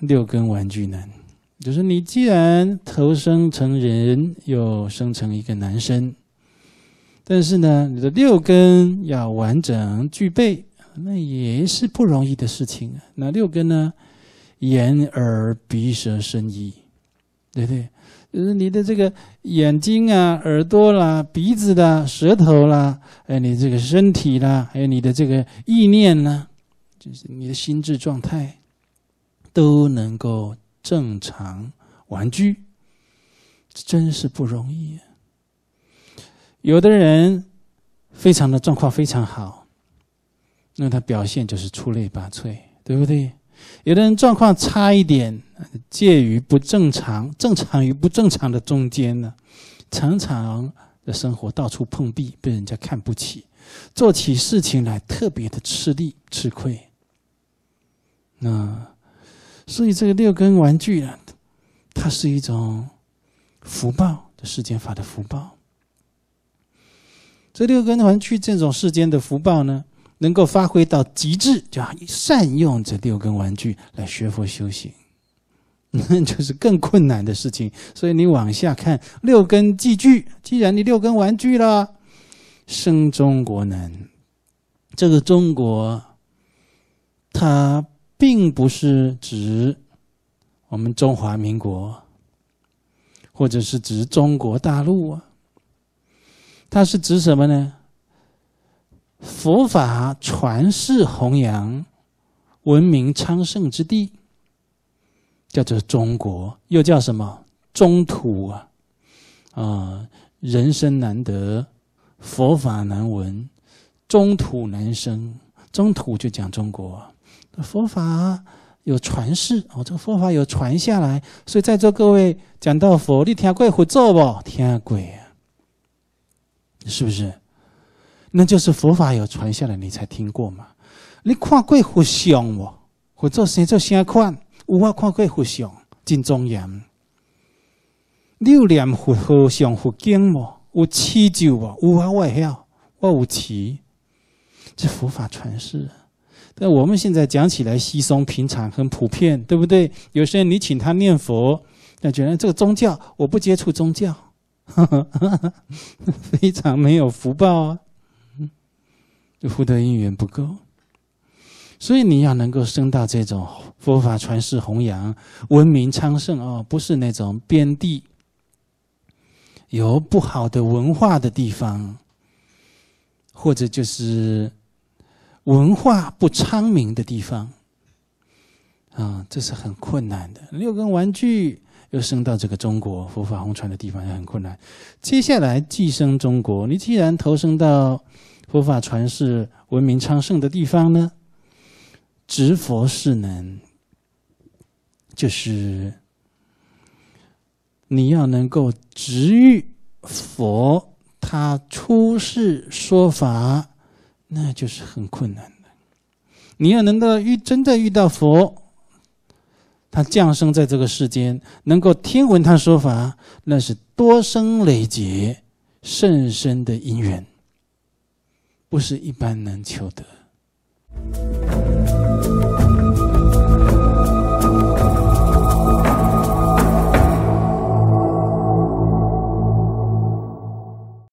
六根玩具男，就是你既然投生成人，又生成一个男生，但是呢，你的六根要完整具备，那也是不容易的事情啊。那六根呢，眼、耳、鼻、舌、身、意，对不对？就是你的这个眼睛啊、耳朵啦、鼻子啦、舌头啦，还有你这个身体啦，还有你的这个意念呢，就是你的心智状态。都能够正常玩具，真是不容易。有的人非常的状况非常好，那他表现就是出类拔萃，对不对？有的人状况差一点，介于不正常、正常与不正常的中间呢，常常的生活到处碰壁，被人家看不起，做起事情来特别的吃力、吃亏。那。所以这个六根玩具啊，它是一种福报的世间法的福报。这六根玩具这种世间的福报呢，能够发挥到极致，就要善用这六根玩具来学佛修行，那 就是更困难的事情。所以你往下看，六根寄具，既然你六根玩具了，生中国难。这个中国，它并不是指我们中华民国，或者是指中国大陆啊。它是指什么呢？佛法传世弘扬、文明昌盛之地，叫做中国，又叫什么中土啊？啊，人生难得，佛法难闻，中土难生，中土就讲中国。佛法有传世哦，这个佛法有传下来，所以在座各位讲到佛，你听过佛咒不？听过呀，是不是？那就是佛法有传下来，你才听过嘛。你看过佛像不？佛咒先做啥款？有啊，看过佛像，金庄严，六念佛号像佛经嘛？有持咒有无话外要我有持，这佛法传世。但我们现在讲起来稀松平常，很普遍，对不对？有些人你请他念佛，他觉得这个宗教我不接触宗教，非常没有福报啊，福德因缘不够，所以你要能够升到这种佛法传世弘扬、文明昌盛哦，不是那种边地有不好的文化的地方，或者就是。文化不昌明的地方，啊，这是很困难的。六根玩具又升到这个中国佛法红传的地方也很困难。接下来寄生中国，你既然投生到佛法传世、文明昌盛的地方呢，执佛是能，就是你要能够执于佛，他出世说法。那就是很困难的。你要能够遇真的遇到佛，他降生在这个世间，能够听闻他说法，那是多生累劫甚深的因缘，不是一般能求得。